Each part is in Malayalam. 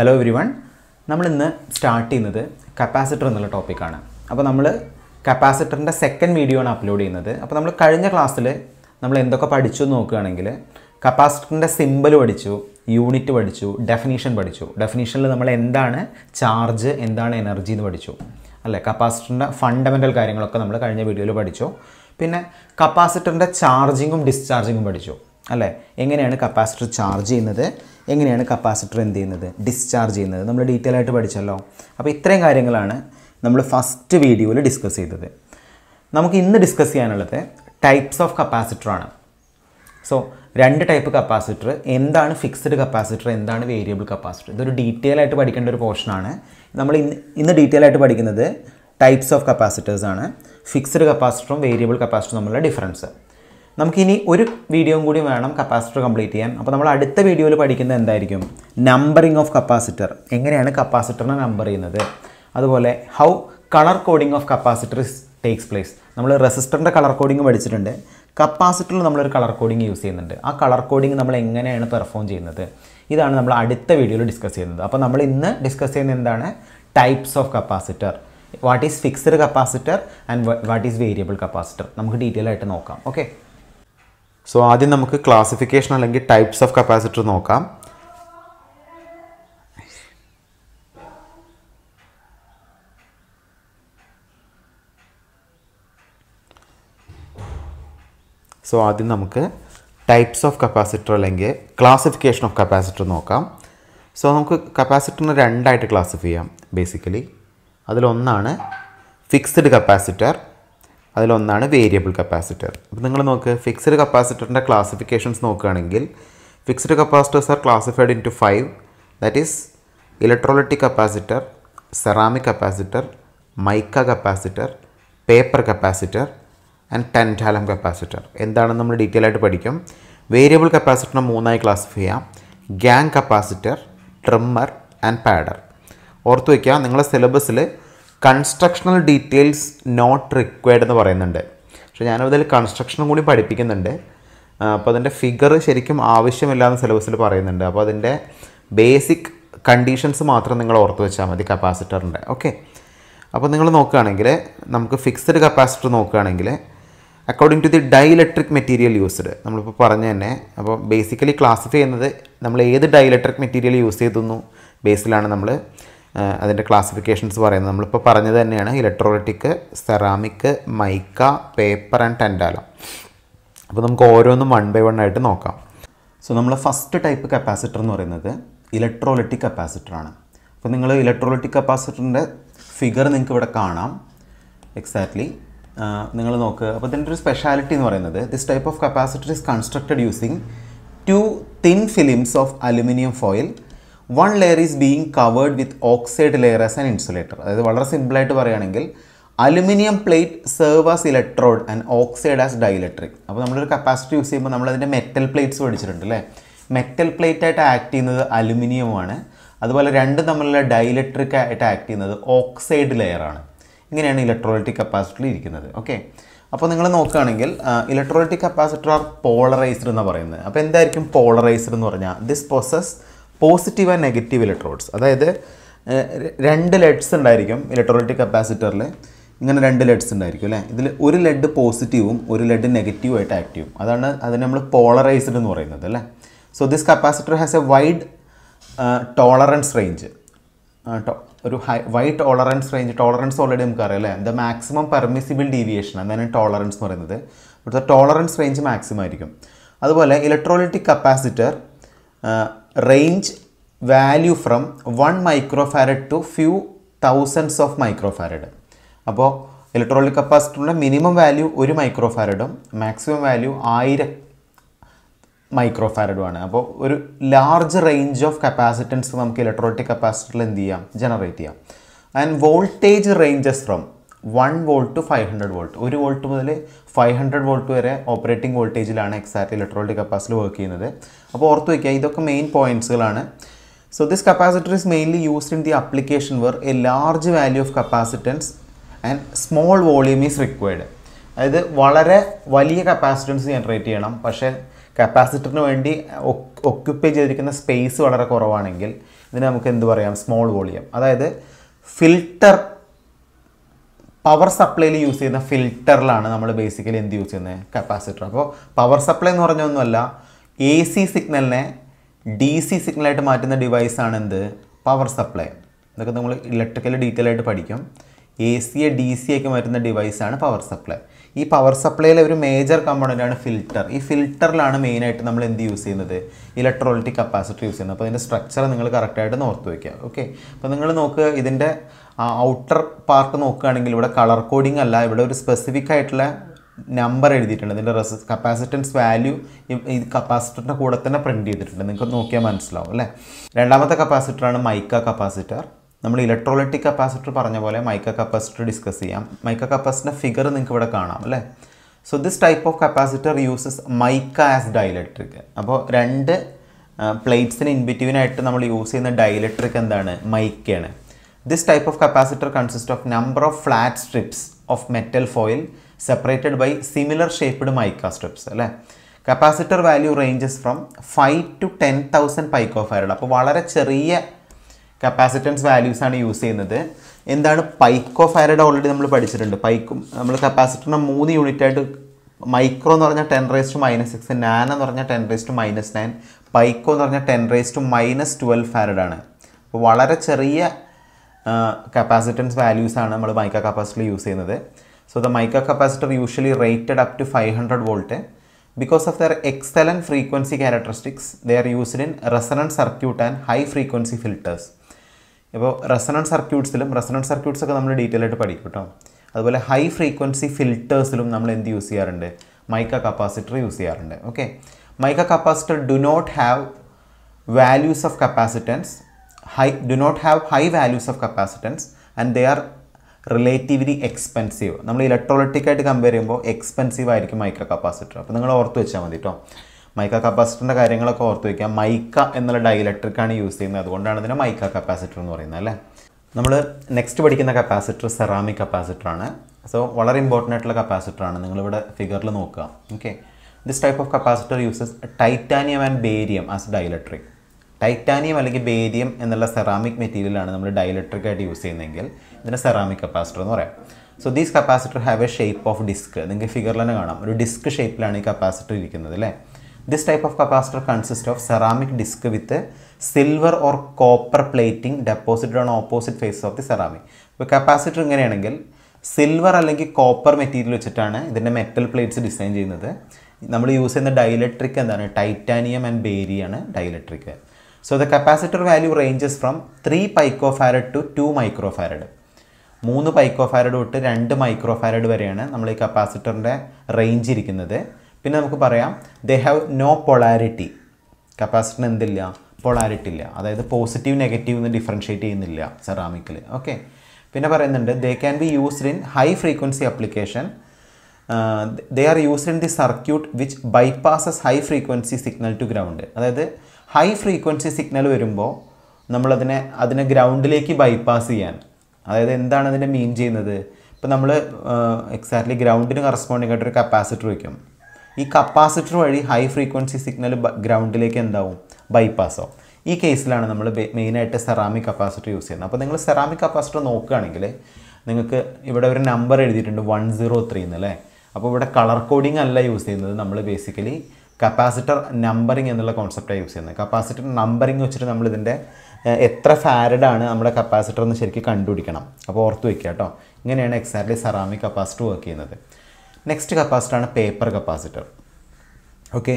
ഹലോ എവരി വൺ നമ്മളിന്ന് സ്റ്റാർട്ട് ചെയ്യുന്നത് കപ്പാസിറ്റർ എന്നുള്ള ടോപ്പിക്കാണ് അപ്പോൾ നമ്മൾ കപ്പാസിറ്ററിൻ്റെ സെക്കൻഡ് വീഡിയോ ആണ് അപ്ലോഡ് ചെയ്യുന്നത് അപ്പോൾ നമ്മൾ കഴിഞ്ഞ ക്ലാസ്സിൽ നമ്മൾ എന്തൊക്കെ പഠിച്ചു എന്ന് നോക്കുകയാണെങ്കിൽ കപ്പാസിറ്ററിൻ്റെ സിമ്പിൾ പഠിച്ചു യൂണിറ്റ് പഠിച്ചു ഡെഫിനീഷൻ പഠിച്ചു ഡെഫിനീഷനിൽ നമ്മൾ എന്താണ് ചാർജ് എന്താണ് എനർജി എന്ന് പഠിച്ചു അല്ലേ കപ്പാസിറ്ററിൻ്റെ ഫണ്ടമെൻ്റൽ കാര്യങ്ങളൊക്കെ നമ്മൾ കഴിഞ്ഞ വീഡിയോയിൽ പഠിച്ചു പിന്നെ കപ്പാസിറ്ററിൻ്റെ ചാർജിങ്ങും ഡിസ്ചാർജിങ്ങും പഠിച്ചു അല്ലേ എങ്ങനെയാണ് കപ്പാസിറ്റർ ചാർജ് ചെയ്യുന്നത് എങ്ങനെയാണ് കപ്പാസിറ്റർ എന്ത് ചെയ്യുന്നത് ഡിസ്ചാർജ് ചെയ്യുന്നത് നമ്മൾ ഡീറ്റെയിൽ ആയിട്ട് പഠിച്ചല്ലോ അപ്പോൾ ഇത്രയും കാര്യങ്ങളാണ് നമ്മൾ ഫസ്റ്റ് വീഡിയോയിൽ ഡിസ്കസ് ചെയ്തത് നമുക്ക് ഇന്ന് ഡിസ്കസ് ചെയ്യാനുള്ളത് ടൈപ്സ് ഓഫ് കപ്പാസിറ്റർ ആണ് സോ രണ്ട് ടൈപ്പ് കപ്പാസിറ്റർ എന്താണ് ഫിക്സ്ഡ് കപ്പാസിറ്റർ എന്താണ് വേരിയബിൾ കപ്പാസിറ്റർ ഇതൊരു ഡീറ്റെയിൽ ആയിട്ട് പഠിക്കേണ്ട ഒരു പോർഷനാണ് നമ്മൾ ഇന്ന് ഇന്ന് ഡീറ്റെയിൽ ആയിട്ട് പഠിക്കുന്നത് ടൈപ്സ് ഓഫ് കപ്പാസിറ്റേഴ്സ് ആണ് ഫിക്സ്ഡ് കപ്പാസിറ്ററും വേരിയബിൾ കപ്പാസിറ്ററും തമ്മിലുള്ള ഡിഫറൻസ് നമുക്കിനി ഒരു വീഡിയോയും കൂടി വേണം കപ്പാസിറ്റർ കംപ്ലീറ്റ് ചെയ്യാൻ അപ്പോൾ നമ്മൾ അടുത്ത വീഡിയോയിൽ പഠിക്കുന്നത് എന്തായിരിക്കും നമ്പറിംഗ് ഓഫ് കപ്പാസിറ്റർ എങ്ങനെയാണ് കപ്പാസിറ്ററിനെ നമ്പർ ചെയ്യുന്നത് അതുപോലെ how colour coding of capacitor takes place നമ്മൾ റെസിസ്റ്ററിൻ്റെ കളർ കോഡിംഗ് പഠിച്ചിട്ടുണ്ട് കപ്പാസിറ്ററിൽ നമ്മളൊരു കളർ കോഡിംഗ് യൂസ് ചെയ്യുന്നുണ്ട് ആ കളർ കോഡിംഗ് നമ്മൾ എങ്ങനെയാണ് പെർഫോം ചെയ്യുന്നത് ഇതാണ് നമ്മൾ അടുത്ത വീഡിയോയിൽ ഡിസ്കസ് ചെയ്യുന്നത് അപ്പോൾ നമ്മൾ ഇന്ന് ഡിസ്കസ് ചെയ്യുന്നത് എന്താണ് types of capacitor what is fixed capacitor and what is variable capacitor നമുക്ക് ഡീറ്റെയിൽ ആയിട്ട് നോക്കാം ഓക്കെ സോ ആദ്യം നമുക്ക് ക്ലാസിഫിക്കേഷൻ അല്ലെങ്കിൽ ടൈപ്സ് ഓഫ് കപ്പാസിറ്റർ നോക്കാം സോ ആദ്യം നമുക്ക് ടൈപ്സ് ഓഫ് കപ്പാസിറ്റർ അല്ലെങ്കിൽ ക്ലാസിഫിക്കേഷൻ ഓഫ് കപ്പാസിറ്റർ നോക്കാം സോ നമുക്ക് കപ്പാസിറ്ററിനെ രണ്ടായിട്ട് ക്ലാസിഫൈ ചെയ്യാം ബേസിക്കലി അതിലൊന്നാണ് ഫിക്സ്ഡ് കപ്പാസിറ്റർ അതിലൊന്നാണ് വേരിയബിൾ കപ്പാസിറ്റർ അപ്പോൾ നിങ്ങൾ നോക്ക് ഫിക്സ്ഡ് കപ്പാസിറ്ററിൻ്റെ ക്ലാസിഫിക്കേഷൻസ് നോക്കുകയാണെങ്കിൽ fixed capacitors are classified into five that is electrolytic capacitor ceramic capacitor mica capacitor paper capacitor and tantalum capacitor എന്താണെന്ന് നമ്മൾ ഡീറ്റെയിൽ ആയിട്ട് പഠിക്കും വേരിയബിൾ കപ്പാസിറ്ററിനെ മൂന്നായി ക്ലാസിഫൈ ചെയ്യാം gang capacitor trimmer and padder ഓർത്തു വയ്ക്കുക നിങ്ങളുടെ സിലബസിൽ കൺസ്ട്രക്ഷണൽ ഡീറ്റെയിൽസ് നോട്ട് റിക്വയർഡ് എന്ന് പറയുന്നുണ്ട് പക്ഷേ ഞാനതിൽ കൺസ്ട്രക്ഷനും കൂടി പഠിപ്പിക്കുന്നുണ്ട് അപ്പോൾ അതിൻ്റെ ഫിഗർ ശരിക്കും ആവശ്യമില്ലാന്ന് സിലബസിൽ പറയുന്നുണ്ട് അപ്പോൾ അതിൻ്റെ ബേസിക് കണ്ടീഷൻസ് മാത്രം നിങ്ങൾ ഓർത്ത് വെച്ചാൽ മതി കപ്പാസിറ്ററിൻ്റെ ഓക്കെ അപ്പോൾ നിങ്ങൾ നോക്കുകയാണെങ്കിൽ നമുക്ക് ഫിക്സ്ഡ് കപ്പാസിറ്റർ നോക്കുകയാണെങ്കിൽ according to the electric material used നമ്മളിപ്പോൾ പറഞ്ഞു തന്നെ അപ്പോൾ ബേസിക്കലി ക്ലാസിഫൈ ചെയ്യുന്നത് നമ്മൾ ഏത് ഇലക്ട്രിക് മെറ്റീരിയൽ യൂസ് ചെയ്തു ബേസിലാണ് നമ്മൾ അതിൻ്റെ ക്ലാസിഫിക്കേഷൻസ് പറയുന്നത് നമ്മളിപ്പോൾ പറഞ്ഞത് തന്നെയാണ് electrolytic ceramic mica paper and tantalum അപ്പോൾ നമുക്ക് ഓരോന്നും വൺ ബൈ വൺ ആയിട്ട് നോക്കാം സോ നമ്മൾ ഫസ്റ്റ് ടൈപ്പ് കപ്പാസിറ്റർ എന്ന് പറയുന്നത് ഇലക്ട്രോളിറ്റിക് കപ്പാസിറ്ററാണ് അപ്പോൾ നിങ്ങൾ ഇലക്ട്രോളിറ്റിക് കപ്പാസിറ്ററിൻ്റെ ഫിഗർ നിങ്ങൾക്ക് ഇവിടെ കാണാം എക്സാക്ട്ലി നിങ്ങൾ നോക്കുക അപ്പോൾ ഇതിൻ്റെ ഒരു സ്പെഷ്യാലിറ്റി എന്ന് പറയുന്നത് this type of capacitor is constructed using two thin films of aluminium foil one layer is being covered with oxide layer as an insulator അതായത് വളരെ സിമ്പിളായിട്ട് പറയുകയാണെങ്കിൽ aluminium plate serve as electrode and oxide as dielectric അപ്പോൾ നമ്മളൊരു കപ്പാസിറ്റി യൂസ് ചെയ്യുമ്പോൾ നമ്മളതിൻ്റെ മെറ്റൽ പ്ലേറ്റ്സ് മേടിച്ചിട്ടുണ്ട് അല്ലേ മെറ്റൽ പ്ലേറ്റ് ആയിട്ട് ആക്ട് ചെയ്യുന്നത് അലുമിനിയമാണ് അതുപോലെ രണ്ട് തമ്മിലുള്ള ഡൈലക്ട്രിക് ആയിട്ട് ആക്ട് ചെയ്യുന്നത് ഓക്സൈഡ് ലെയറാണ് ഇങ്ങനെയാണ് ഇലക്ട്രോലൈറ്റിക് കപ്പാസിറ്ററിൽ ഇരിക്കുന്നത് ഓക്കെ അപ്പോൾ നിങ്ങൾ നോക്കുകയാണെങ്കിൽ ഇലക്ട്രോലൈറ്റിക് കപ്പാസിറ്റർ ആർ പോളറൈസ്ഡ് എന്ന് പറയുന്നത് അപ്പോൾ എന്തായിരിക്കും പോളറൈസ്ഡ് എന്ന് പറഞ്ഞാൽ this process positive and negative electrodes അതായത് രണ്ട് ലെഡ്സ് ഉണ്ടായിരിക്കും ഇലക്ട്രോലൈറ്റിക് കപ്പാസിറ്ററിൽ ഇങ്ങനെ രണ്ട് ലെഡ്സ് ഉണ്ടായിരിക്കും അല്ലേ ഇതിൽ ഒരു ലെഡ് പോസിറ്റീവും ഒരു ലെഡ് നെഗറ്റീവ് ആയിട്ട് ആക്റ്റീവും അതാണ് അതിനെ നമ്മൾ പോളറൈസ്ഡ് എന്ന് പറയുന്നത് അല്ലേ so this capacitor has a wide tolerance range ഒരു high wide tolerance range tolerance already നമുക്കറിയാം അല്ലേ ദ മാക്സിമം പെർമിസിബിൾ ഡീവിയേഷൻ അതാണ് ടോളറൻസ് എന്ന് പറയുന്നത് ഇവിടുത്തെ ടോളറൻസ് റേഞ്ച് മാക്സിമം ആയിരിക്കും അതുപോലെ electrolytic capacitor range value from one microfarad to few thousands of microfarad അപ്പോൾ ഇലക്ട്രോണിക് കപ്പാസിറ്ററിൻ്റെ മിനിമം വാല്യൂ ഒരു മൈക്രോഫാരഡും മാക്സിമം വാല്യൂ ആയിരം മൈക്രോഫാരഡുമാണ് അപ്പോൾ ഒരു ലാർജ് റേഞ്ച് ഓഫ് കപ്പാസിറ്റൻസ് നമുക്ക് ഇലക്ട്രോണിക് കപ്പാസിറ്ററിൽ എന്ത് ചെയ്യാം ജനറേറ്റ് ചെയ്യാം and voltage ranges from one volt five hundred volt ഒരു വോൾട്ട് മുതൽ ഫൈവ് ഹൺഡ്രഡ് വോൾട്ട് വരെ ഓപ്പറേറ്റിംഗ് വോൾട്ടേജിലാണ് എക്സാക്ട് ഇലക്ട്രോണിക് കപ്പാസിറ്റർ വർക്ക് ചെയ്യുന്നത് അപ്പോൾ ഓർത്ത് വയ്ക്കുക ഇതൊക്കെ മെയിൻ പോയിൻറ്റ്സുകളാണ് so this capacitor is mainly used in the application where a large value of capacitance and small volume is required അതായത് വളരെ വലിയ കപ്പാസിറ്റൻസ് ജനറേറ്റ് ചെയ്യണം പക്ഷേ കപ്പാസിറ്ററിന് വേണ്ടി ഒക്യുപ്പൈ ചെയ്തിരിക്കുന്ന സ്പേസ് വളരെ കുറവാണെങ്കിൽ ഇതിന് നമുക്ക് എന്ത് പറയാം സ്മോൾ വോളിയം അതായത് ഫിൽട്ടർ പവർ സപ്ലൈയിൽ യൂസ് ചെയ്യുന്ന ഫിൽറ്ററിലാണ് നമ്മൾ ബേസിക്കലി എന്ത് യൂസ് ചെയ്യുന്നത് കപ്പാസിറ്റർ അപ്പോൾ പവർ സപ്ലൈ എന്ന് പറഞ്ഞൊന്നുമല്ല എ സി സിഗ്നലിനെ ഡി സി സിഗ്നലായിട്ട് മാറ്റുന്ന ഡിവൈസാണ് എന്ത് പവർ സപ്ലൈ ഇതൊക്കെ നമ്മൾ ഇലക്ട്രിക്കൽ ഡീറ്റെയിൽ ആയിട്ട് പഠിക്കും എ സിയെ ഡി സി ആക്കി മാറ്റുന്ന ഡിവൈസാണ് പവർ സപ്ലൈ ഈ പവർ സപ്ലൈയിലെ ഒരു മേജർ ആണ് ഫിൽറ്റർ ഈ ഫിൽറ്ററിലാണ് മെയിനായിട്ട് നമ്മൾ എന്ത് യൂസ് ചെയ്യുന്നത് ഇലക്ട്രോളിറ്റിക് കപ്പാസിറ്റി യൂസ് ചെയ്യുന്നത് അപ്പോൾ ഇതിൻ്റെ സ്ട്രക്ചർ നിങ്ങൾ കറക്റ്റായിട്ട് നോർത്ത് വയ്ക്കുക ഓക്കെ അപ്പോൾ നിങ്ങൾ നോക്കുക ഇതിൻ്റെ ഔട്ടർ പാർട്ട് നോക്കുകയാണെങ്കിൽ ഇവിടെ കളർ കോഡിംഗ് അല്ല ഇവിടെ ഒരു സ്പെസിഫിക് ആയിട്ടുള്ള നമ്പർ എഴുതിയിട്ടുണ്ട് ഇതിൻ്റെ റെസ് കപ്പാസിറ്റൻസ് വാല്യൂ ഈ കപ്പാസിറ്ററിൻ്റെ കൂടെ തന്നെ പ്രിൻറ്റ് ചെയ്തിട്ടുണ്ട് നിങ്ങൾക്ക് നോക്കിയാൽ മനസ്സിലാവും അല്ലേ രണ്ടാമത്തെ കപ്പാസിറ്ററാണ് മൈക്ക കപ്പാസിറ്റർ നമ്മൾ ഇലക്ട്രോലൈറ്റിക് കപ്പാസിറ്റർ പറഞ്ഞ പോലെ മൈക്ക കപ്പാസിറ്റർ ഡിസ്കസ് ചെയ്യാം മൈക്ക കപ്പാസിറ്റർ ഫിഗർ നിങ്ങൾക്ക് ഇവിടെ കാണാം അല്ലേ so this type of capacitor uses mica as dielectric അപ്പോൾ രണ്ട് പ്ലേറ്റ്സിന് ഇൻബിറ്റീവിനായിട്ട് നമ്മൾ യൂസ് ചെയ്യുന്ന ഡയലക്ട്രിക് എന്താണ് മൈക്കയാണ് this type of capacitor consist of number of flat strips of metal foil separated by similar shaped mica strips അല്ലേ capacitor value ranges from five to ten thousand പൈക്കോ picofarad അപ്പോൾ വളരെ ചെറിയ കപ്പാസിറ്റൻസ് വാല്യൂസ് ആണ് യൂസ് ചെയ്യുന്നത് എന്താണ് പൈക്കോ ഫാരഡ് ഓൾറെഡി നമ്മൾ പഠിച്ചിട്ടുണ്ട് പൈക്കും നമ്മൾ കപ്പാസിറ്ററിനെ മൂന്ന് യൂണിറ്റ് ആയിട്ട് മൈക്രോ എന്ന് പറഞ്ഞാൽ ten raise to minus six nano എന്ന് പറഞ്ഞാൽ ten raise to minus nine pico എന്ന് പറഞ്ഞാൽ ten raise to minus twelve farad ആണ് അപ്പോൾ വളരെ ചെറിയ കപ്പാസിറ്റൻസ് വാല്യൂസ് ആണ് നമ്മൾ മൈക്ക കപ്പാസിറ്റർ യൂസ് ചെയ്യുന്നത് so the mica capacitor usually rated up to five hundred volt because of their excellent frequency characteristics they are used in resonant circuit and high frequency filters ഇപ്പോൾ റെസണൻസ് സർക്യൂട്ട്സിലും റെസണൻസ് സർക്യൂട്ട്സ് ഒക്കെ നമ്മൾ ഡീറ്റെയിൽ ആയിട്ട് പഠിക്കും കേട്ടോ അതുപോലെ ഹൈ ഫ്രീക്വൻസി ഫിൽറ്റേഴ്സിലും നമ്മൾ എന്ത് യൂസ് ചെയ്യാറുണ്ട് മൈക്ക കപ്പാസിറ്റർ യൂസ് ചെയ്യാറുണ്ട് okay mica capacitor do not have values of capacitance high do not have high values of capacitance and they are relatively expensive നമ്മൾ ഇലക്ട്രോളിറ്റിക്കായിട്ട് കമ്പയർ ചെയ്യുമ്പോൾ എക്സ്പെൻസീവ് ആയിരിക്കും മൈക്രോ കപ്പാസിറ്റർ അപ്പോൾ നിങ്ങൾ ഓർത്ത് വെച്ചാൽ മതി കേട്ടോ മൈക്ക കപ്പാസിറ്ററിൻ്റെ കാര്യങ്ങളൊക്കെ ഓർത്ത് വയ്ക്കാം മൈക്ക എന്നുള്ള ഡയലക്ട്രിക്കാണ് യൂസ് ചെയ്യുന്നത് അതുകൊണ്ടാണ് ഇതിനെ മൈക്ക കപ്പാസിറ്റർ എന്ന് പറയുന്നത് അല്ലേ നമ്മൾ നെക്സ്റ്റ് പഠിക്കുന്ന കപ്പാസിറ്റർ സെറാമിക് കപ്പാസിറ്ററാണ് സോ വളരെ ഇമ്പോർട്ടൻ്റ് ആയിട്ടുള്ള കപ്പാസിറ്ററാണ് നിങ്ങളിവിടെ ഫിഗറിൽ നോക്കുക okay this type of capacitor uses titanium and barium as dielectric titanium അല്ലെങ്കിൽ ബേരിയം എന്നുള്ള സെറാമിക് മെറ്റീരിയലാണ് നമ്മൾ ഡയലക്ട്രിക് ആയിട്ട് യൂസ് ചെയ്യുന്നതെങ്കിൽ ഇതിനെ സെറാമിക് കപ്പാസിറ്റർ എന്ന് പറയാം so these capacitor have a shape of disc നിങ്ങൾക്ക് ഫിഗറിൽ തന്നെ കാണാം ഒരു ഡിസ്ക് ഷേപ്പിലാണ് ഈ കപ്പാസിറ്റർ ഇരിക്കുന്നത് അല്ലേ this type of capacitor consist of ceramic disc with silver or copper plating deposited on opposite face of the ceramic ഇപ്പോൾ കപ്പാസിറ്റർ ഇങ്ങനെയാണെങ്കിൽ സിൽവർ അല്ലെങ്കിൽ കോപ്പർ മെറ്റീരിയൽ വെച്ചിട്ടാണ് ഇതിൻ്റെ മെറ്റൽ പ്ലേറ്റ്സ് ഡിസൈൻ ചെയ്യുന്നത് നമ്മൾ യൂസ് ചെയ്യുന്ന ഡൈലക്ട്രിക് എന്താണ് ടൈറ്റാനിയം ആൻഡ് ബേരിയാണ് dielectric so the capacitor value ranges from three picofarad to two microfarad മൂന്ന് പൈക്കോ ഫാരഡ് തൊട്ട് രണ്ട് മൈക്രോ ഫാരഡ് വരെയാണ് നമ്മൾ ഈ കപ്പാസിറ്ററിൻ്റെ റേഞ്ച് ഇരിക്കുന്നത് പിന്നെ നമുക്ക് പറയാം ദേ ഹാവ് നോ പൊളാരിറ്റി കപ്പാസിറ്ററിന് എന്തില്ല പൊളാരിറ്റി ഇല്ല അതായത് പോസിറ്റീവ് നെഗറ്റീവ് എന്ന് ഡിഫറൻഷ്യേറ്റ് ചെയ്യുന്നില്ല സെറാമിക്കിൽ ഓക്കെ പിന്നെ പറയുന്നുണ്ട് they can be used in high frequency application they are used in the circuit which bypasses high frequency signal to ground അതായത് ഹൈ ഫ്രീക്വൻസി സിഗ്നൽ വരുമ്പോൾ നമ്മളതിനെ അതിനെ ഗ്രൗണ്ടിലേക്ക് ബൈപ്പാസ് ചെയ്യാൻ അതായത് എന്താണ് അതിനെ മീൻ ചെയ്യുന്നത് ഇപ്പം നമ്മൾ എക്സാക്ട്ലി ഗ്രൗണ്ടിന് കറസ്പോണ്ടിങ് ആയിട്ടൊരു കപ്പാസിറ്റർ വയ്ക്കും ഈ കപ്പാസിറ്റർ വഴി ഹൈ ഫ്രീക്വൻസി സിഗ്നൽ ഗ്രൗണ്ടിലേക്ക് എന്താവും ആവും ഈ കേസിലാണ് നമ്മൾ മെയിനായിട്ട് സെറാമിക് കപ്പാസിറ്റർ യൂസ് ചെയ്യുന്നത് അപ്പോൾ നിങ്ങൾ സെറാമിക് കപ്പാസിറ്റർ നോക്കുകയാണെങ്കിൽ നിങ്ങൾക്ക് ഇവിടെ ഒരു നമ്പർ എഴുതിയിട്ടുണ്ട് വൺ സീറോ ത്രീ എന്നല്ലേ അപ്പോൾ ഇവിടെ കളർ കോഡിംഗ് അല്ല യൂസ് ചെയ്യുന്നത് നമ്മൾ ബേസിക്കലി കപ്പാസിറ്റർ നമ്പറിംഗ് എന്നുള്ള കോൺസെപ്റ്റാണ് യൂസ് ചെയ്യുന്നത് കപ്പാസിറ്റർ നമ്പറിംഗ് വെച്ചിട്ട് നമ്മളിതിൻ്റെ എത്ര ഫാരഡാണ് നമ്മുടെ കപ്പാസിറ്റർ എന്ന് ശരിക്കും കണ്ടുപിടിക്കണം അപ്പോൾ ഓർത്ത് വയ്ക്കുക കേട്ടോ ഇങ്ങനെയാണ് എക്സാക്ട്ലി സെറാമിക് കപ്പാസിറ്റർ വർക്ക് ചെയ്യുന്നത് നെക്സ്റ്റ് കപ്പാസിറ്ററാണ് paper capacitor okay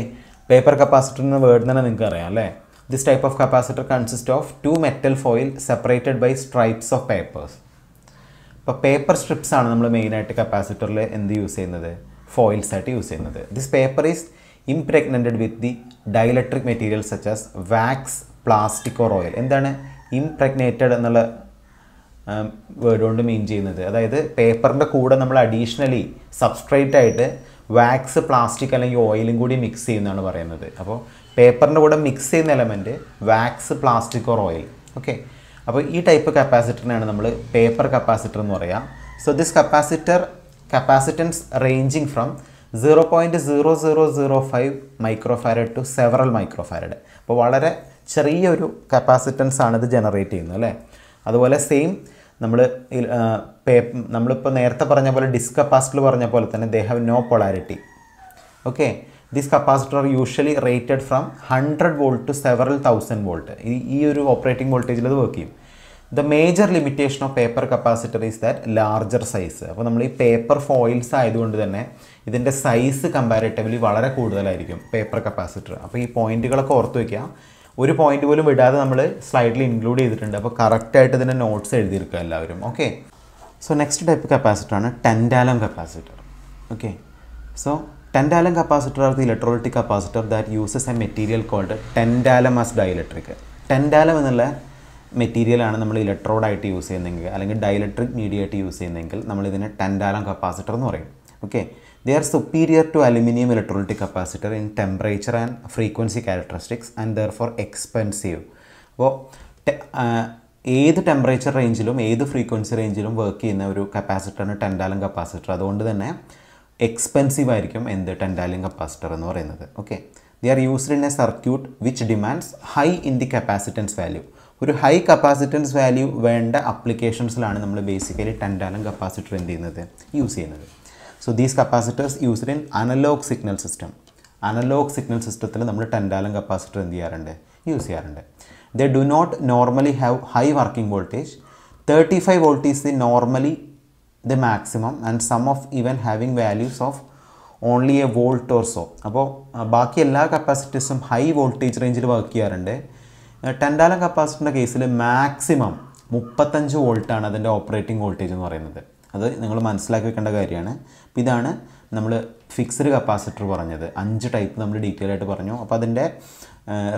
paper capacitor എന്ന വേർഡ് തന്നെ നിങ്ങൾക്ക് അറിയാം അല്ലേ this type of capacitor consist of two metal foil separated by stripes of papers ഇപ്പോൾ പേപ്പർ സ്ട്രിപ്സ് ആണ് നമ്മൾ മെയിനായിട്ട് കപ്പാസിറ്ററിൽ എന്ത് യൂസ് ചെയ്യുന്നത് ഫോയിൽസ് ആയിട്ട് യൂസ് ചെയ്യുന്നത് this paper is impregnated with the dielectric material such as wax plastic or oil എന്താണ് ഇംപ്രഗ്നേറ്റഡ് എന്നുള്ള വേർഡ് കൊണ്ട് മീൻ ചെയ്യുന്നത് അതായത് പേപ്പറിൻ്റെ കൂടെ നമ്മൾ അഡീഷണലി സബ്സ്ട്രേറ്റ് ആയിട്ട് വാക്സ് പ്ലാസ്റ്റിക് അല്ലെങ്കിൽ ഓയിലും കൂടി മിക്സ് ചെയ്യുന്നതാണ് പറയുന്നത് അപ്പോൾ പേപ്പറിൻ്റെ കൂടെ മിക്സ് ചെയ്യുന്ന element wax plastic or oil okay അപ്പോൾ ഈ ടൈപ്പ് കപ്പാസിറ്ററിനാണ് നമ്മൾ പേപ്പർ കപ്പാസിറ്റർ എന്ന് പറയുക so this capacitor capacitance ranging from zero point zero zero zero five microfarad to several microfarad അപ്പോൾ വളരെ ചെറിയൊരു കപ്പാസിറ്റൻസ് ആണ് ഇത് ജനറേറ്റ് ചെയ്യുന്നത് അല്ലേ അതുപോലെ സെയിം നമ്മൾ പേ നമ്മളിപ്പോൾ നേരത്തെ പറഞ്ഞ പോലെ ഡിസ് കപ്പാസിറ്റർ പറഞ്ഞ പോലെ തന്നെ they have no polarity okay this capacitor are usually rated from hundred volt to several thousand volt ഈ ഒരു ഓപ്പറേറ്റിംഗ് വോൾട്ടേജിൽ അത് വർക്ക് ചെയ്യും the major limitation of paper capacitor is that larger size അപ്പോൾ നമ്മൾ ഈ പേപ്പർ ഫോയിൽസ് ആയതുകൊണ്ട് തന്നെ ഇതിൻ്റെ സൈസ് കമ്പാരിറ്റീവ്ലി വളരെ കൂടുതലായിരിക്കും പേപ്പർ കപ്പാസിറ്റർ അപ്പോൾ ഈ പോയിന്റുകളൊക്കെ ഓർത്ത് വയ്ക്കുക ഒരു പോയിന്റ് പോലും വിടാതെ നമ്മൾ സ്ലൈഡിൽ ഇൻക്ലൂഡ് ചെയ്തിട്ടുണ്ട് അപ്പോൾ കറക്റ്റായിട്ട് ഇതിൻ്റെ നോട്ട്സ് എഴുതിയിരിക്കുക എല്ലാവരും okay so next type capacitor ആണ് tantalum capacitor okay so tantalum capacitor are the electrolytic capacitor that uses a material called tantalum as dielectric tantalum എന്നുള്ള മെറ്റീരിയലാണ് നമ്മൾ ഇലക്ട്രോഡായിട്ട് യൂസ് ചെയ്യുന്നതെങ്കിൽ അല്ലെങ്കിൽ ഡയലക്ട്രിക് മീഡിയ ആയിട്ട് യൂസ് ചെയ്യുന്നതെങ്കിൽ നമ്മളിതിനെ ടെൻഡാലം കപ്പാസിറ്റർ എന്ന് പറയും okay They are superior to aluminium electrolytic capacitor in temperature and frequency characteristics and therefore expensive. അപ്പോൾ ഏത് ടെമ്പറേച്ചർ റേഞ്ചിലും ഏത് ഫ്രീക്വൻസി റേഞ്ചിലും വർക്ക് ചെയ്യുന്ന ഒരു കപ്പാസിറ്ററാണ് ടെൻഡാലും കപ്പാസിറ്റർ അതുകൊണ്ട് തന്നെ എക്സ്പെൻസീവ് ആയിരിക്കും എന്ത് ടെൻഡാലും കപ്പാസിറ്റർ എന്ന് പറയുന്നത് okay they are used in a circuit which demands high in the capacitance value ഒരു ഹൈ കപ്പാസിറ്റൻസ് വാല്യൂ വേണ്ട അപ്ലിക്കേഷൻസിലാണ് നമ്മൾ ബേസിക്കലി ടെൻഡാലും കപ്പാസിറ്റർ എന്ത് ചെയ്യുന്നത് യൂസ് ചെയ്യുന്നത് so these capacitors used in analogue signal system analogue signal സിസ്റ്റത്തിൽ നമ്മൾ ടെൻഡാലം കപ്പാസിറ്റർ എന്ത് ചെയ്യാറുണ്ട് യൂസ് ചെയ്യാറുണ്ട് the do not normally have high working voltage thirty five volt is the normally the maximum and some of even having values of only a volt or so അപ്പോൾ ബാക്കി എല്ലാ കപ്പാസിറ്റീസും ഹൈ വോൾട്ടേജ് റേഞ്ചിൽ വർക്ക് ചെയ്യാറുണ്ട് ടെൻഡാലം കപ്പാസിറ്ററിൻ്റെ കേസിൽ മാക്സിമം മുപ്പത്തഞ്ച് വോൾട്ടാണ് അതിൻ്റെ ഓപ്പറേറ്റിംഗ് വോൾട്ടേജ് എന്ന് പറയുന്നത് അത് നിങ്ങൾ മനസ്സിലാക്കി വെക്കേണ്ട കാര്യമാണ് അപ്പം ഇതാണ് നമ്മൾ ഫിക്സ്ഡ് കപ്പാസിറ്റർ പറഞ്ഞത് അഞ്ച് ടൈപ്പ് നമ്മൾ ഡീറ്റെയിൽ ആയിട്ട് പറഞ്ഞു അപ്പോൾ അതിൻ്റെ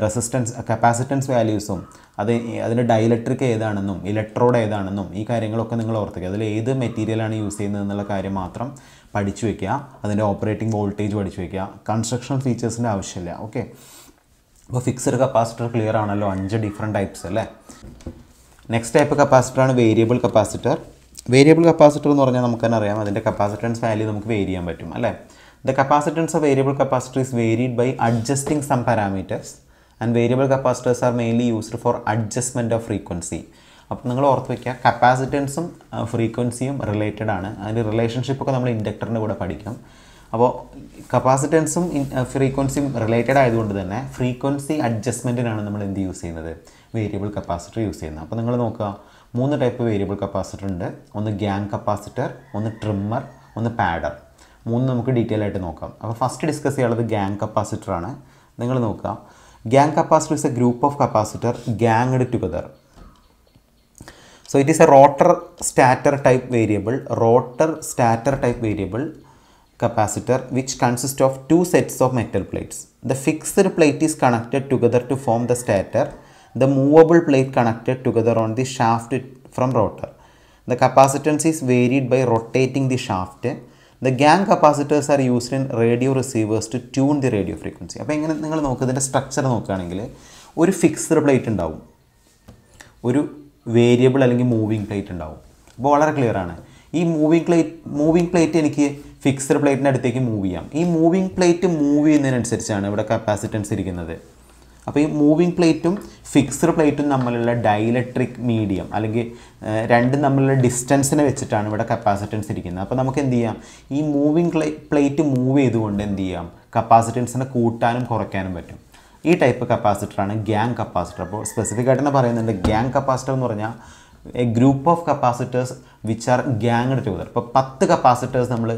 റെസിസ്റ്റൻസ് കപ്പാസിറ്റൻസ് വാല്യൂസും അത് അതിൻ്റെ ഡയലക്ട്രിക് ഏതാണെന്നും ഇലക്ട്രോഡ് ഏതാണെന്നും ഈ കാര്യങ്ങളൊക്കെ നിങ്ങൾ ഓർത്തിക്കുക അതിൽ ഏത് മെറ്റീരിയലാണ് യൂസ് ചെയ്യുന്നത് എന്നുള്ള കാര്യം മാത്രം പഠിച്ചു വയ്ക്കുക അതിൻ്റെ ഓപ്പറേറ്റിംഗ് വോൾട്ടേജ് പഠിച്ചു വയ്ക്കുക കൺസ്ട്രക്ഷൻ ഫീച്ചേഴ്സിൻ്റെ ആവശ്യമില്ല ഓക്കെ അപ്പോൾ ഫിക്സ്ഡ് കപ്പാസിറ്റർ ക്ലിയർ ആണല്ലോ അഞ്ച് ഡിഫറെൻറ്റ് ടൈപ്സ് അല്ലേ നെക്സ്റ്റ് ടൈപ്പ് കപ്പാസിറ്റർ ആണ് വേരിയബിൾ കപ്പാസിറ്റർ വേരിയബിൾ കപ്പാസിറ്റർ എന്ന് പറഞ്ഞാൽ നമുക്ക് തന്നെ അറിയാം അതിൻ്റെ കപ്പാസിറ്റൻസ് വാല്യൂ നമുക്ക് വേരി ചെയ്യാൻ പറ്റും അല്ലേ the capacitance of variable capacitor is varied by adjusting some parameters and variable capacitors are mainly used for adjustment of frequency അപ്പോൾ നിങ്ങൾ ഓർത്ത് വയ്ക്കുക കപ്പാസിറ്റൻസും ഫ്രീക്വൻസിയും റിലേറ്റഡ് ആണ് അതിൻ്റെ ഒക്കെ നമ്മൾ ഇൻഡക്ടറിൻ്റെ കൂടെ പഠിക്കും അപ്പോൾ കപ്പാസിറ്റൻസും ഫ്രീക്വൻസിയും റിലേറ്റഡ് ആയതുകൊണ്ട് തന്നെ ഫ്രീക്വൻസി അഡ്ജസ്റ്റ്മെൻറ്റിനാണ് നമ്മൾ എന്ത് യൂസ് ചെയ്യുന്നത് വേരിയബിൾ കപ്പാസിറ്റർ യൂസ് ചെയ്യുന്നത് അപ്പോൾ നിങ്ങൾ നോക്കുക മൂന്ന് ടൈപ്പ് വേരിയബിൾ കപ്പാസിറ്റർ ഉണ്ട് ഒന്ന് ഗ്യാങ് കപ്പാസിറ്റർ ഒന്ന് ട്രിമ്മർ ഒന്ന് പാഡർ മൂന്ന് നമുക്ക് ഡീറ്റെയിൽ ആയിട്ട് നോക്കാം അപ്പോൾ ഫസ്റ്റ് ഡിസ്കസ് ചെയ്യാനുള്ളത് ഗ്യാങ് കപ്പാസിറ്റർ ആണ് നിങ്ങൾ നോക്കുക gang capacitor is a group of capacitor ganged together so it is a rotor stator type variable rotor stator type variable capacitor which consist of two sets of metal plates the fixed plate is connected together to form the stator the movable plate connected together on the shaft from rotor the capacitance is varied by rotating the shaft the gang capacitors are used in radio receivers to tune the radio frequency അപ്പോൾ എങ്ങനെ നിങ്ങൾ നോക്കുക ഇതിൻ്റെ സ്ട്രക്ചർ നോക്കുകയാണെങ്കിൽ ഒരു ഫിക്സ്ഡ് പ്ലേറ്റ് ഉണ്ടാവും ഒരു വേരിയബിൾ അല്ലെങ്കിൽ മൂവിങ് പ്ലേറ്റ് ഉണ്ടാവും അപ്പോൾ വളരെ ക്ലിയർ ആണ് ഈ മൂവിങ് പ്ലേറ്റ് മൂവിങ് പ്ലേറ്റ് എനിക്ക് ഫിക്സ്ഡ് പ്ലേറ്റിൻ്റെ അടുത്തേക്ക് മൂവ് ചെയ്യാം ഈ മൂവിങ് പ്ലേറ്റ് മൂവ് ചെയ്യുന്നതിനനുസരിച്ചാണ് ഇവിടെ കപ്പാസിറ്റൻസ് ഇരിക്കുന്നത് അപ്പോൾ ഈ മൂവിങ് പ്ലേറ്റും ഫിക്സ്ഡ് പ്ലേറ്റും തമ്മിലുള്ള ഡയലക്ട്രിക് മീഡിയം അല്ലെങ്കിൽ രണ്ടും തമ്മിലുള്ള ഡിസ്റ്റൻസിനെ വെച്ചിട്ടാണ് ഇവിടെ കപ്പാസിറ്റൻസ് ഇരിക്കുന്നത് അപ്പോൾ നമുക്ക് എന്ത് ചെയ്യാം ഈ മൂവിങ് പ്ലേറ്റ് മൂവ് ചെയ്തുകൊണ്ട് എന്ത് ചെയ്യാം കപ്പാസിറ്റൻസിനെ കൂട്ടാനും കുറയ്ക്കാനും പറ്റും ഈ ടൈപ്പ് കപ്പാസിറ്ററാണ് ഗ്യാങ് കപ്പാസിറ്റർ അപ്പോൾ സ്പെസിഫിക് ആയിട്ട് തന്നെ പറയുന്നുണ്ട് ഗ്യാങ് കപ്പാസിറ്റർ എന്ന് പറഞ്ഞാൽ a group of capacitors which are ganged together ഇപ്പോൾ പത്ത് കപ്പാസിറ്റേഴ്സ് നമ്മൾ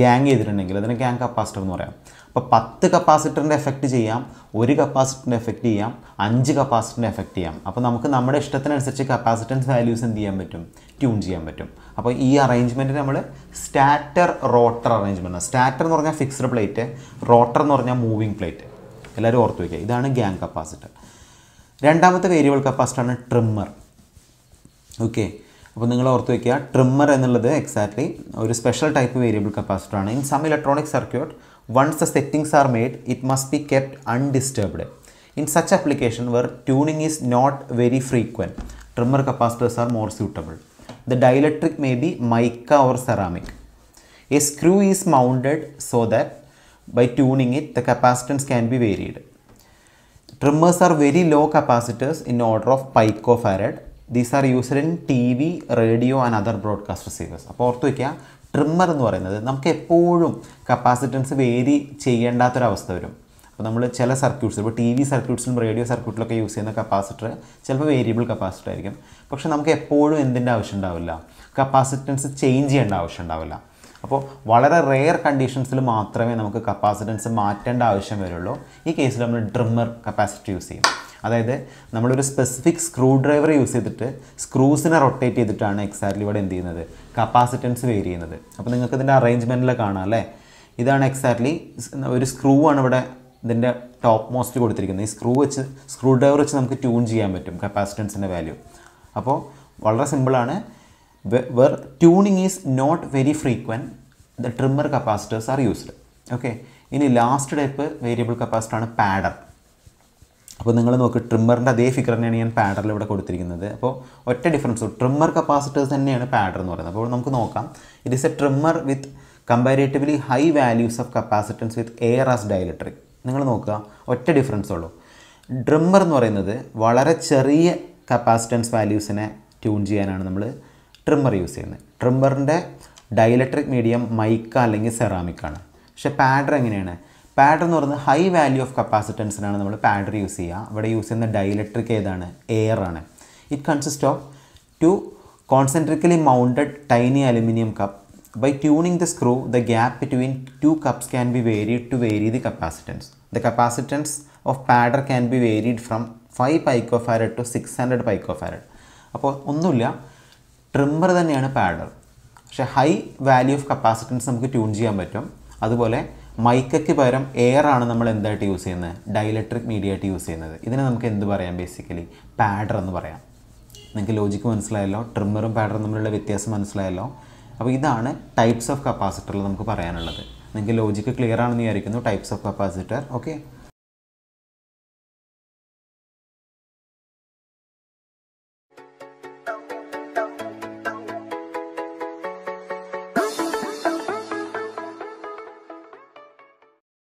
ഗ്യാങ് ചെയ്തിട്ടുണ്ടെങ്കിൽ അതിന് ഗ്യാങ് കപ്പാസിറ്റർ എന്ന് പറയാം അപ്പോൾ പത്ത് കപ്പാസിറ്ററിൻ്റെ എഫക്റ്റ് ചെയ്യാം ഒരു കപ്പാസിറ്ററിൻ്റെ എഫക്റ്റ് ചെയ്യാം അഞ്ച് കപ്പാസിറ്ററിൻ്റെ എഫക്റ്റ് ചെയ്യാം അപ്പോൾ നമുക്ക് നമ്മുടെ ഇഷ്ടത്തിനനുസരിച്ച് കപ്പാസിറ്റൻസ് വാല്യൂസ് എന്ത് ചെയ്യാൻ പറ്റും ട്യൂൺ ചെയ്യാൻ പറ്റും അപ്പോൾ ഈ അറേഞ്ച്മെൻറ്റ് നമ്മൾ സ്റ്റാറ്റർ റോട്ടർ അറേഞ്ച്മെൻറ്റ് സ്റ്റാറ്റർ എന്ന് പറഞ്ഞാൽ ഫിക്സ്ഡ് പ്ലേറ്റ് റോട്ടർ എന്ന് പറഞ്ഞാൽ മൂവിങ് പ്ലേറ്റ് എല്ലാവരും ഓർത്ത് വയ്ക്കുക ഇതാണ് ഗ്യാങ് കപ്പാസിറ്റർ രണ്ടാമത്തെ വേരിയബിൾ കപ്പാസിറ്ററാണ് ട്രിമ്മർ ഓക്കെ അപ്പോൾ നിങ്ങൾ ഓർത്ത് വയ്ക്കുക ട്രിമ്മർ എന്നുള്ളത് എക്സാക്ട്ലി ഒരു സ്പെഷ്യൽ ടൈപ്പ് വേരിയബിൾ കപ്പാസിറ്റർ ആണ് in some electronic circuit once the settings are made it must be kept undisturbed in such application where tuning is not very frequent trimmer capacitors are more suitable the dielectric may be mica or ceramic a screw is mounted so that by by it the capacitance can be be trimmers are very low capacitors in order of picofarad these are used in T V radio and other broadcast receivers അപ്പോൾ ഓർത്ത് വയ്ക്കുക ട്രിമ്മർ എന്ന് പറയുന്നത് നമുക്ക് എപ്പോഴും കപ്പാസിറ്റൻസ് വേരി ചെയ്യേണ്ടാത്തൊരവസ്ഥ വരും അപ്പോൾ നമ്മൾ ചില സർക്യൂട്ട്സ് ഇപ്പോൾ ടി വി സർക്യൂട്ട്സിലും റേഡിയോ സർക്യൂട്ടിലൊക്കെ യൂസ് ചെയ്യുന്ന കപ്പാസിറ്റർ ചിലപ്പോൾ വേരിയബിൾ കപ്പാസിറ്റർ ആയിരിക്കും പക്ഷേ നമുക്ക് എപ്പോഴും എന്തിൻ്റെ ആവശ്യം ഉണ്ടാവില്ല കപ്പാസിറ്റൻസ് ചേഞ്ച് ചെയ്യേണ്ട ആവശ്യം ഉണ്ടാവില്ല അപ്പോൾ വളരെ റെയർ കണ്ടീഷൻസിൽ മാത്രമേ നമുക്ക് കപ്പാസിറ്റൻസ് മാറ്റേണ്ട ആവശ്യം വരുള്ളൂ ഈ കേസിൽ നമ്മൾ ഡ്രിമ്മർ കപ്പാസിറ്റി യൂസ് ചെയ്യും അതായത് നമ്മളൊരു സ്പെസിഫിക് സ്ക്രൂ ഡ്രൈവർ യൂസ് ചെയ്തിട്ട് സ്ക്രൂസിനെ റൊട്ടേറ്റ് ചെയ്തിട്ടാണ് എക്സാക്ട്ലി ഇവിടെ എന്ത് ചെയ്യുന്നത് കപ്പാസിറ്റൻസ് വേരി ചെയ്യുന്നത് അപ്പോൾ നിങ്ങൾക്ക് ഇതിൻ്റെ അറേഞ്ച്മെൻറ്റിൽ കാണാം അല്ലേ ഇതാണ് എക്സാക്ട്ലി ഒരു സ്ക്രൂ ആണ് ഇവിടെ ഇതിൻ്റെ ടോപ്പ് മോസ്റ്റ് കൊടുത്തിരിക്കുന്നത് ഈ സ്ക്രൂ വെച്ച് സ്ക്രൂ ഡ്രൈവർ വെച്ച് നമുക്ക് ട്യൂൺ ചെയ്യാൻ പറ്റും കപ്പാസിറ്റൻസിൻ്റെ വാല്യൂ അപ്പോൾ വളരെ സിമ്പിളാണ് where tuning is not very frequent the trimmer capacitors are used okay ഇനി ലാസ്റ്റ് ടൈപ്പ് വേരിയബിൾ കപ്പാസിറ്റർ ആണ് പാഡർ അപ്പോൾ നിങ്ങൾ നോക്ക് ട്രിമ്മറിൻ്റെ അതേ ഫിഗർ തന്നെയാണ് ഞാൻ പാഡറിൽ ഇവിടെ കൊടുത്തിരിക്കുന്നത് അപ്പോൾ ഒറ്റ ഡിഫറൻസ് ട്രിമ്മർ കപ്പാസിറ്റേഴ്സ് തന്നെയാണ് പാഡർ എന്ന് പറയുന്നത് അപ്പോൾ നമുക്ക് നോക്കാം it is a trimmer with comparatively high values of capacitance with air as dielectric നിങ്ങൾ നോക്കുക ഒറ്റ ഡിഫറൻസ് ഉള്ളൂ ഡ്രിമ്മർ എന്ന് പറയുന്നത് വളരെ ചെറിയ കപ്പാസിറ്റൻസ് വാല്യൂസിനെ ട്യൂൺ ചെയ്യാനാണ് നമ്മൾ ട്രിമ്മർ യൂസ് ചെയ്യുന്നത് ട്രിമ്മറിൻ്റെ ഡയലക്ട്രിക് മീഡിയം മൈക്ക അല്ലെങ്കിൽ സെറാമിക്കാണ് പക്ഷേ പാഡർ എങ്ങനെയാണ് പാഡർ എന്ന് പറയുന്നത് ഹൈ വാല്യൂ ഓഫ് കപ്പാസിറ്റൻസിനാണ് നമ്മൾ പാഡർ യൂസ് ചെയ്യുക അവിടെ യൂസ് ചെയ്യുന്ന ഡയലക്ട്രിക് ഏതാണ് എയർ ആണ് it consist of two concentrically mounted tiny aluminium cup by tuning the screw the gap between two cups can be varied to vary the capacitance the capacitance of padder can be varied from five picofarad to six hundred picofarad അപ്പോൾ ഒന്നുമില്ല ട്രിമ്മർ തന്നെയാണ് പാഡർ പക്ഷേ ഹൈ വാല്യൂ ഓഫ് കപ്പാസിറ്റൻസ് നമുക്ക് ട്യൂൺ ചെയ്യാൻ പറ്റും അതുപോലെ മൈക്കയ്ക്ക് പകരം എയർ ആണ് നമ്മൾ എന്തായിട്ട് യൂസ് ചെയ്യുന്നത് ഡയലക്ട്രിക് മീഡിയ ആയിട്ട് യൂസ് ചെയ്യുന്നത് ഇതിനെ നമുക്ക് എന്ത് പറയാം ബേസിക്കലി പാഡർ എന്ന് പറയാം നിങ്ങൾക്ക് ലോജിക്ക് മനസ്സിലായല്ലോ ട്രിമ്മറും പാഡറും തമ്മിലുള്ള വ്യത്യാസം മനസ്സിലായല്ലോ അപ്പോൾ ഇതാണ് ടൈപ്സ് ഓഫ് കപ്പാസിറ്ററിൽ നമുക്ക് പറയാനുള്ളത് നിങ്ങൾക്ക് ലോജിക്ക് ക്ലിയർ ആണെന്ന് വിചാരിക്കുന്നു ടൈപ്സ് ഓഫ് കപ്പാസിറ്റർ ഓക്കെ